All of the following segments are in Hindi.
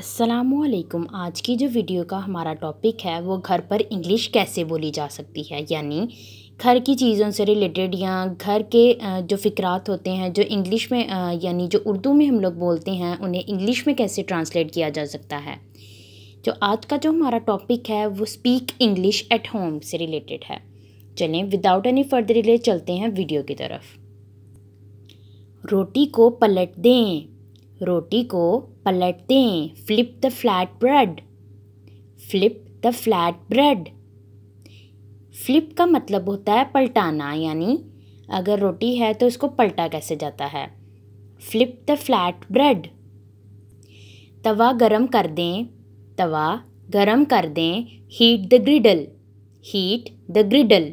असलकुम आज की जो वीडियो का हमारा टॉपिक है वो घर पर इंग्लिश कैसे बोली जा सकती है यानी घर की चीज़ों से रिलेटेड या घर के जो फ़िक्रात होते हैं जो इंग्लिश में यानी जो उर्दू में हम लोग बोलते हैं उन्हें इंग्लिश में कैसे ट्रांसलेट किया जा सकता है जो आज का जो हमारा टॉपिक है वो स्पीक इंग्लिश एट होम से रिलेटेड है चलें विदाउट एनी फर्दर रिले चलते हैं वीडियो की तरफ रोटी को पलट दें रोटी को पलटते हैं flip the flat bread flip the flat bread flip का मतलब होता है पलटाना यानी अगर रोटी है तो इसको पलटा कैसे जाता है फ्लिप द फ्लैट ब्रेड तवा गरम कर दें तवा गरम कर दें heat the griddle heat the griddle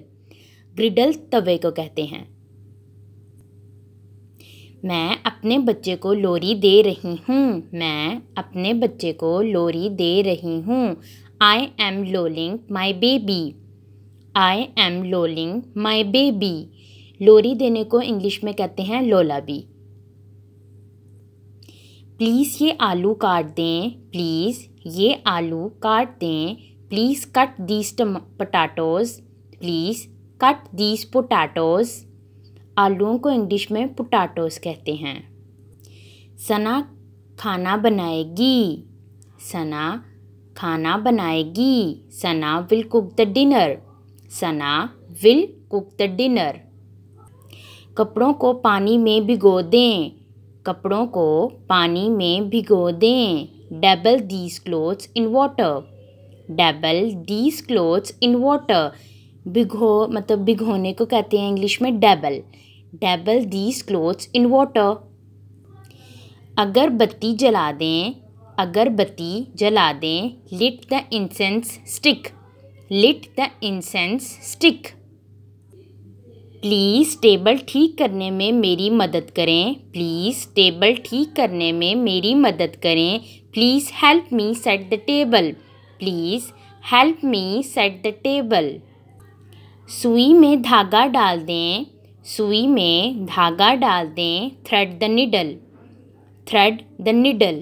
griddle तवे को कहते हैं मैं अपने बच्चे को लोरी दे रही हूँ मैं अपने बच्चे को लोरी दे रही हूँ I am lulling my baby I am lulling my baby लोरी देने को इंग्लिश में कहते हैं लोला बी प्लीज़ ये आलू काट दें प्लीज़ ये आलू काट दें please cut these potatoes please cut these potatoes आलूओं को इंग्लिश में पोटाटोस कहते हैं सना खाना बनाएगी सना खाना बनाएगी Sana will cook the dinner Sana will cook the dinner कपड़ों को पानी में भिगो दें कपड़ों को पानी में भिगो दें double these clothes in water double these clothes in water भिगो मतलब भिगोने को कहते हैं इंग्लिश में double double these clothes in water अगर बत्ती जला दें अगरबत्ती जला दें lit the incense stick lit the incense stick please table ठीक करने में मेरी मदद करें प्लीज़ टेबल ठीक करने में मेरी मदद करें please help me set the table please help me set the table सुई में धागा डाल दें सुई में धागा डाल दें thread the needle thread the needle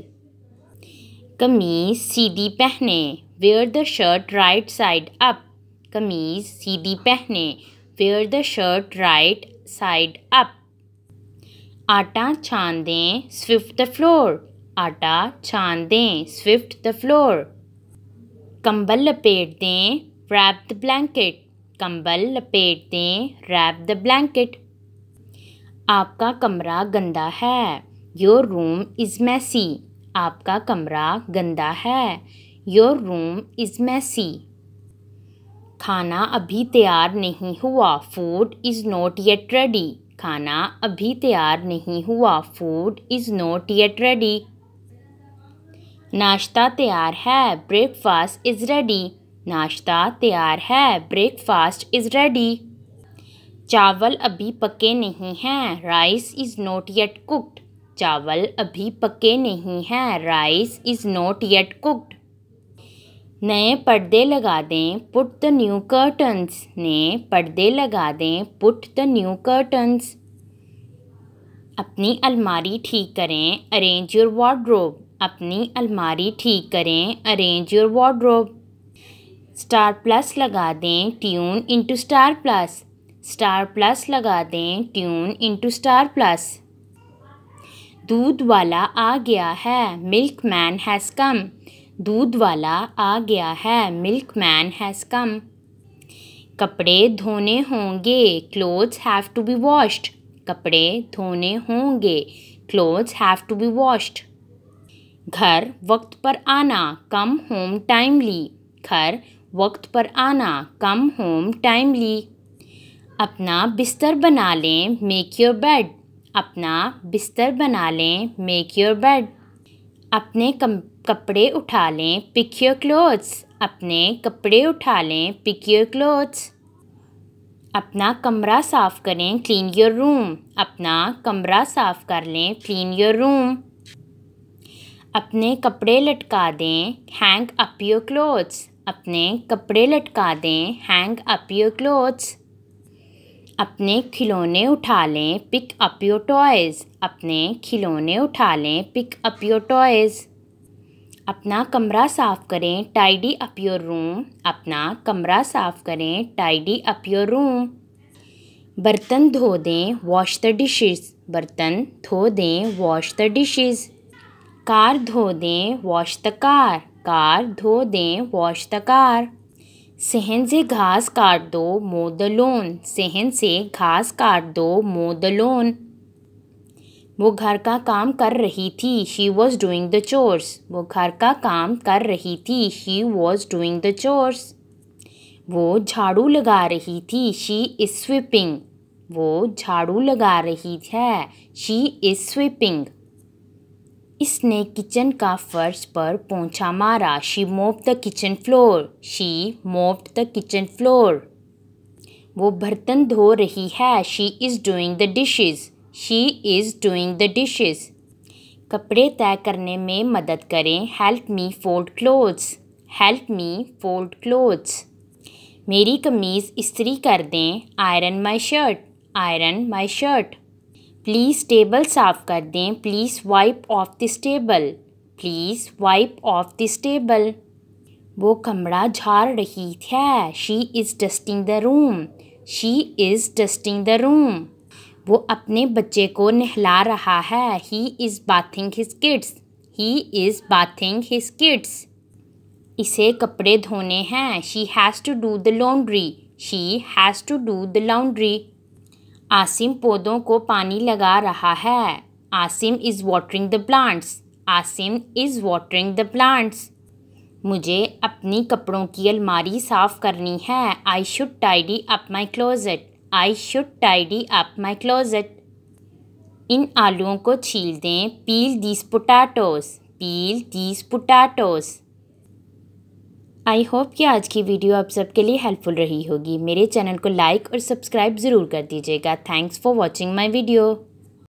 कमीज सीधी पहने wear the shirt right side up कमीज सीधी पहने wear the shirt right side up आटा छान दें स्विफ्ट द फ्लोर आटा छान दें स्विफ्ट द फ्लोर कंबल लपेट दें रैप द ब्लैंकेट कंबल लपेट दें रैप द ब्लैंकेट आपका कमरा गंदा है योर रूम इज़ मैसी आपका कमरा गंदा है योर रूम इज़ मैसी खाना अभी तैयार नहीं हुआ food is not yet ready खाना अभी तैयार नहीं हुआ food is not yet ready नाश्ता तैयार है ब्रेकफास्ट इज़ रेडी नाश्ता तैयार है ब्रेकफास्ट इज़ रेडी चावल अभी पके नहीं हैं rice is not yet cooked चावल अभी पके नहीं हैं rice is not yet cooked नए पर्दे लगा दें पुट द न्यू कर्टन्स नए पर्दे लगा दें पुट द न्यू कर्टन्स अपनी अलमारी ठीक करें अरेंज योर वार्ड्रोब अपनी अलमारी ठीक करें arrange your wardrobe Star Plus लगा दें tune into Star Plus Star Plus लगा दें ट्यून इंटू स्टार प्लस दूध वाला आ गया है मिल्क मैन हैज़ कम दूध वाला आ गया है मिल्क मैन हैज़ कम कपड़े धोने होंगे clothes have to be washed कपड़े धोने होंगे clothes have to be washed घर वक्त पर आना कम होम टाइमली घर वक्त पर आना कम होम टाइमली अपना बिस्तर बना लें मेक योर बेड अपना बिस्तर बना लें मेक योर बेड अपने कम कपड़े उठा लें पिक योर क्लोथ्स अपने कपड़े उठा लें पिक योर क्लोथ्स अपना कमरा साफ़ करें क्लीन योर रूम अपना कमरा साफ़ कर लें क्लीन योर रूम अपने कपड़े लटका दें हैंग अप योर क्लोथ्स अपने कपड़े लटका दें हैंग अप योर क्लोथ्स अपने खिलौने उठा लें पिक अप योर टॉयज़ अपने खिलौने उठा लें पिक अप योर टॉयज़ अपना कमरा साफ़ करें टाइडी अप योर रूम अपना कमरा साफ़ करें टाइडी अप योर रूम बर्तन धो दें वॉश द डिशेस बर्तन धो दें वॉश द डिशेस कार धो दें वॉश द कार कार धो दें वॉश द कार सहन से घास काट दो मो द लोन सहन से घास काट दो मो द लोन वो घर का काम कर रही थी she was doing the chores वो घर का काम कर रही थी she was doing the chores वो झाड़ू लगा रही थी शी इज स्विपिंग वो झाड़ू लगा रही है शी इज स्विपिंग इसने किचन का फर्श पर पोंछा मारा she mop the kitchen floor she mop the kitchen floor वो बर्तन धो रही है she is doing the dishes she is doing the dishes कपड़े तय करने में मदद करें help me fold clothes help me fold clothes मेरी कमीज़ इस्त्री कर दें iron my shirt iron my shirt please table साफ़ कर दें please wipe off this table please wipe off this table वो कमरा झाड़ रही है she is dusting the room she is dusting the room वो अपने बच्चे को नहला रहा है he is bathing his kids he is bathing his kids इसे कपड़े धोने हैं she has to do the laundry she has to do the laundry Asim पौधों को पानी लगा रहा है Asim is watering the plants Asim is watering the plants मुझे अपनी कपड़ों की अलमारी साफ़ करनी है I should tidy up my closet I should tidy up my closet इन आलुओं को छील दें peel these potatoes peel these potatoes I hope कि आज की वीडियो आप सबके लिए हेल्पफुल रही होगी मेरे चैनल को लाइक और सब्सक्राइब ज़रूर कर दीजिएगा thanks for watching my video